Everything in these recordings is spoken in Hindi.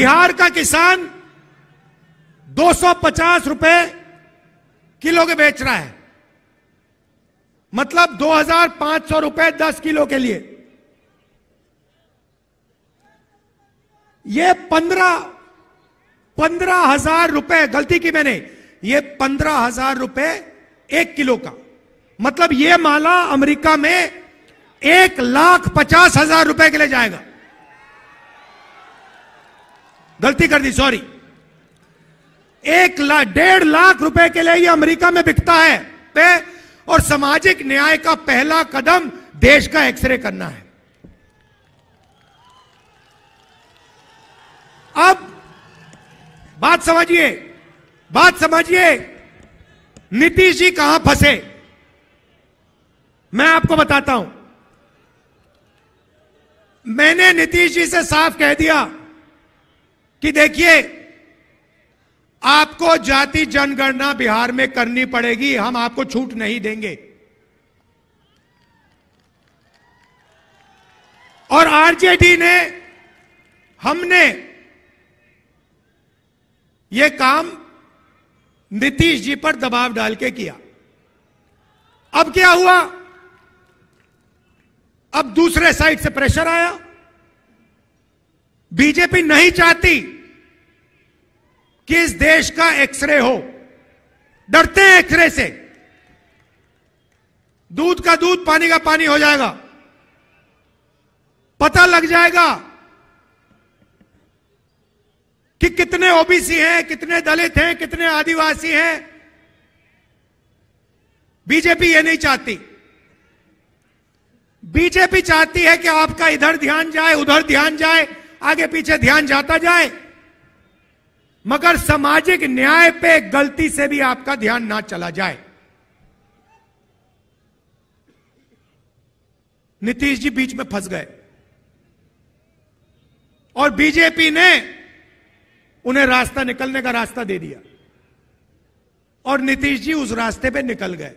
बिहार का किसान 250 रुपए किलो के बेच रहा है मतलब 2,500 रुपए 10 किलो के लिए ये पंद्रह पंद्रह हजार रुपए गलती की मैंने ये पंद्रह हजार रुपए एक किलो का मतलब ये माला अमेरिका में एक लाख पचास हजार रुपए के लिए जाएगा गलती कर दी सॉरी एक ला, डेढ़ लाख रुपए के लिए यह अमेरिका में बिकता है पे और सामाजिक न्याय का पहला कदम देश का एक्सरे करना है अब बात समझिए बात समझिए नीतीश जी कहां फंसे मैं आपको बताता हूं मैंने नीतीश जी से साफ कह दिया कि देखिए आपको जाति जनगणना बिहार में करनी पड़ेगी हम आपको छूट नहीं देंगे और आरजेडी ने हमने ये काम नीतीश जी पर दबाव डाल के किया अब क्या हुआ अब दूसरे साइड से प्रेशर आया बीजेपी नहीं चाहती कि इस देश का एक्सरे हो डरते हैं एक्सरे से दूध का दूध पानी का पानी हो जाएगा पता लग जाएगा कि कितने ओबीसी हैं कितने दलित हैं कितने आदिवासी हैं बीजेपी ये नहीं चाहती बीजेपी चाहती है कि आपका इधर ध्यान जाए उधर ध्यान जाए आगे पीछे ध्यान जाता जाए मगर सामाजिक न्याय पे गलती से भी आपका ध्यान ना चला जाए नीतीश जी बीच में फंस गए और बीजेपी ने उन्हें रास्ता निकलने का रास्ता दे दिया और नीतीश जी उस रास्ते पे निकल गए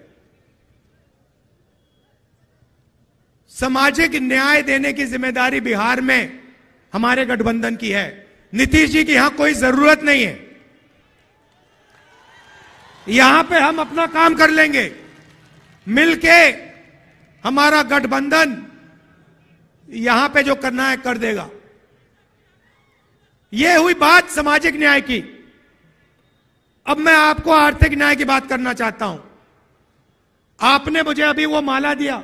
सामाजिक न्याय देने की जिम्मेदारी बिहार में हमारे गठबंधन की है नीतीश जी की यहां कोई जरूरत नहीं है यहां पे हम अपना काम कर लेंगे मिलके हमारा गठबंधन यहां पे जो करना है कर देगा यह हुई बात सामाजिक न्याय की अब मैं आपको आर्थिक न्याय की बात करना चाहता हूं आपने मुझे अभी वो माला दिया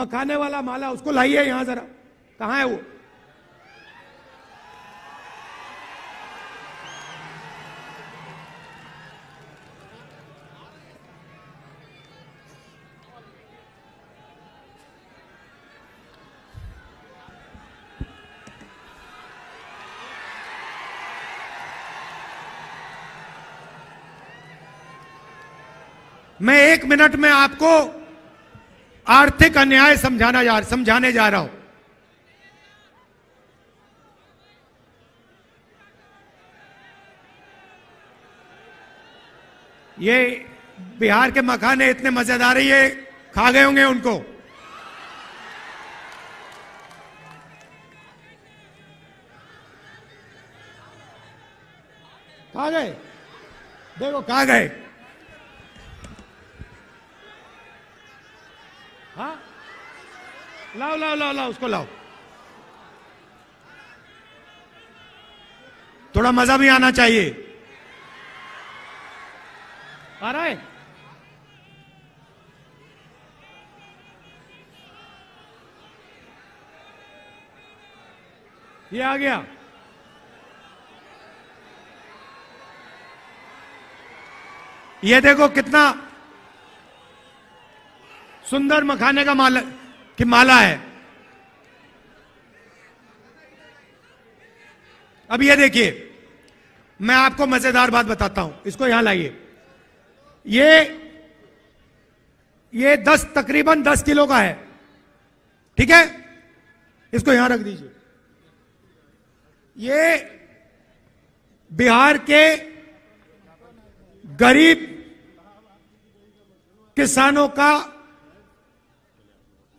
मखाने वाला माला उसको लाइए यहां जरा कहां है वो मैं एक मिनट में आपको आर्थिक अन्याय समझाना जा समझाने जा रहा हूं ये बिहार के मखाने इतने मजेदार है ये खा गए होंगे उनको खा गए देखो खा गए हाँ लाओ लाओ लाओ लाओ उसको लाओ थोड़ा मजा भी आना चाहिए आ रहा है ये आ गया ये देखो कितना सुंदर मखाने का माला की माला है अब ये देखिए मैं आपको मजेदार बात बताता हूं इसको यहां लाइए ये ये दस तकरीबन दस किलो का है ठीक है इसको यहां रख दीजिए ये बिहार के गरीब किसानों का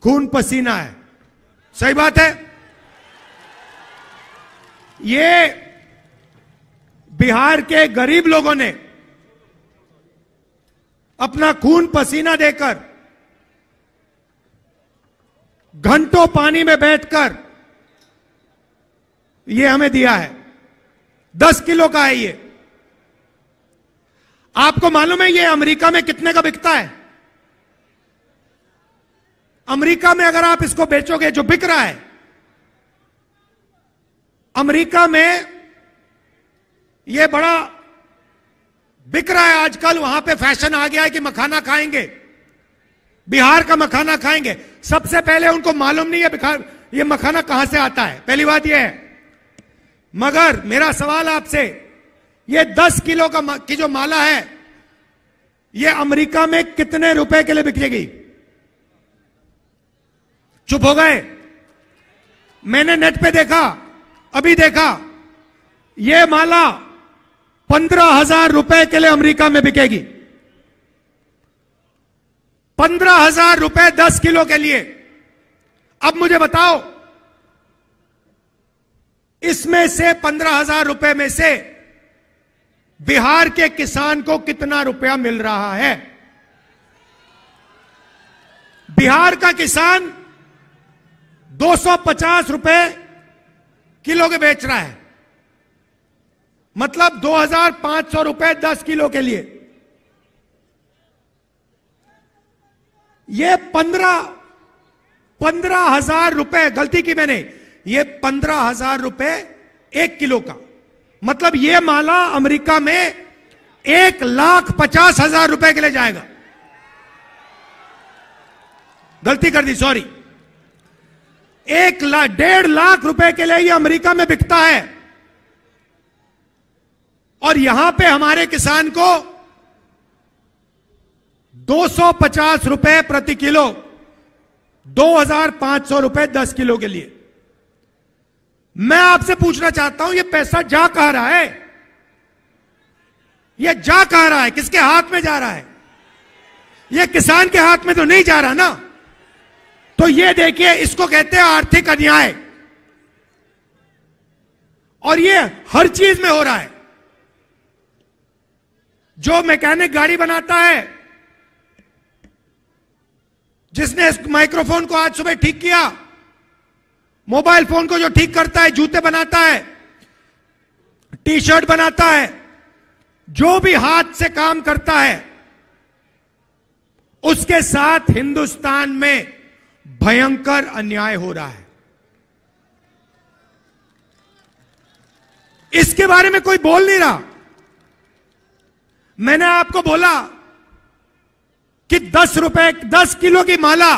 खून पसीना है सही बात है ये बिहार के गरीब लोगों ने अपना खून पसीना देकर घंटों पानी में बैठकर ये हमें दिया है दस किलो का है ये आपको मालूम है ये अमेरिका में कितने का बिकता है अमेरिका में अगर आप इसको बेचोगे जो बिक रहा है अमेरिका में यह बड़ा बिक रहा है आजकल वहां पे फैशन आ गया है कि मखाना खाएंगे बिहार का मखाना खाएंगे सबसे पहले उनको मालूम नहीं है ये मखाना कहां से आता है पहली बात यह है मगर मेरा सवाल आपसे ये दस किलो का की जो माला है ये अमेरिका में कितने रुपए के लिए बिकेगी चुप हो गए मैंने नेट पे देखा अभी देखा ये माला पंद्रह हजार रुपए के लिए अमेरिका में बिकेगी पंद्रह हजार रुपए दस किलो के लिए अब मुझे बताओ इसमें से पंद्रह हजार रुपए में से बिहार के किसान को कितना रुपया मिल रहा है बिहार का किसान 250 रुपए किलो के बेच रहा है मतलब 2,500 रुपए 10 किलो के लिए ये पंद्रह पंद्रह हजार रुपए गलती की मैंने ये पंद्रह हजार रुपए एक किलो का मतलब ये माला अमेरिका में एक लाख पचास हजार रुपए के लिए जाएगा गलती कर दी सॉरी एक ला, डेढ़ लाख रुपए के लिए ये अमेरिका में बिकता है और यहां पे हमारे किसान को 250 रुपए प्रति किलो 2500 रुपए 10 किलो के लिए मैं आपसे पूछना चाहता हूं ये पैसा जा कह रहा है ये जा कह रहा है किसके हाथ में जा रहा है ये किसान के हाथ में तो नहीं जा रहा ना तो ये देखिए इसको कहते हैं आर्थिक अन्याय और ये हर चीज में हो रहा है जो मैकेनिक गाड़ी बनाता है जिसने इस माइक्रोफोन को आज सुबह ठीक किया मोबाइल फोन को जो ठीक करता है जूते बनाता है टी शर्ट बनाता है जो भी हाथ से काम करता है उसके साथ हिंदुस्तान में भयंकर अन्याय हो रहा है इसके बारे में कोई बोल नहीं रहा मैंने आपको बोला कि दस रुपए दस किलो की माला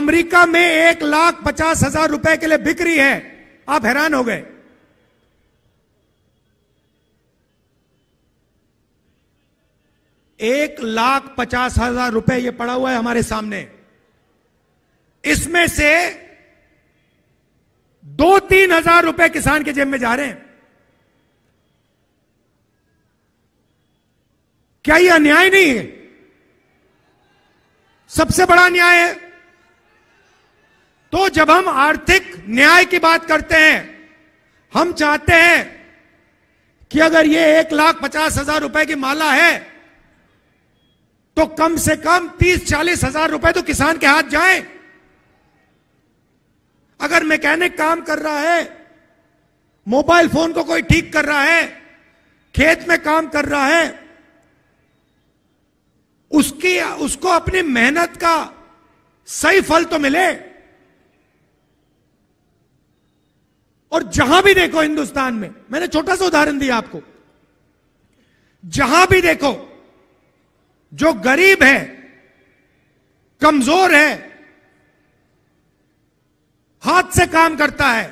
अमेरिका में एक लाख पचास हजार रुपए के लिए बिक रही है आप हैरान हो गए एक लाख पचास हजार रुपए ये पड़ा हुआ है हमारे सामने इसमें से दो तीन हजार रुपए किसान के जेब में जा रहे हैं क्या यह अन्याय नहीं है सबसे बड़ा न्याय है तो जब हम आर्थिक न्याय की बात करते हैं हम चाहते हैं कि अगर ये एक लाख पचास हजार रुपए की माला है तो कम से कम तीस चालीस हजार रुपए तो किसान के हाथ जाएं अगर मैकेनिक काम कर रहा है मोबाइल फोन को कोई ठीक कर रहा है खेत में काम कर रहा है उसकी उसको अपनी मेहनत का सही फल तो मिले और जहां भी देखो हिंदुस्तान में मैंने छोटा सा उदाहरण दिया आपको जहां भी देखो जो गरीब है कमजोर है हाथ से काम करता है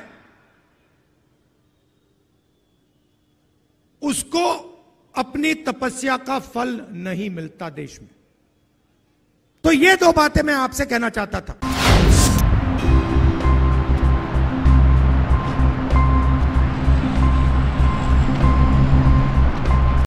उसको अपनी तपस्या का फल नहीं मिलता देश में तो ये दो बातें मैं आपसे कहना चाहता था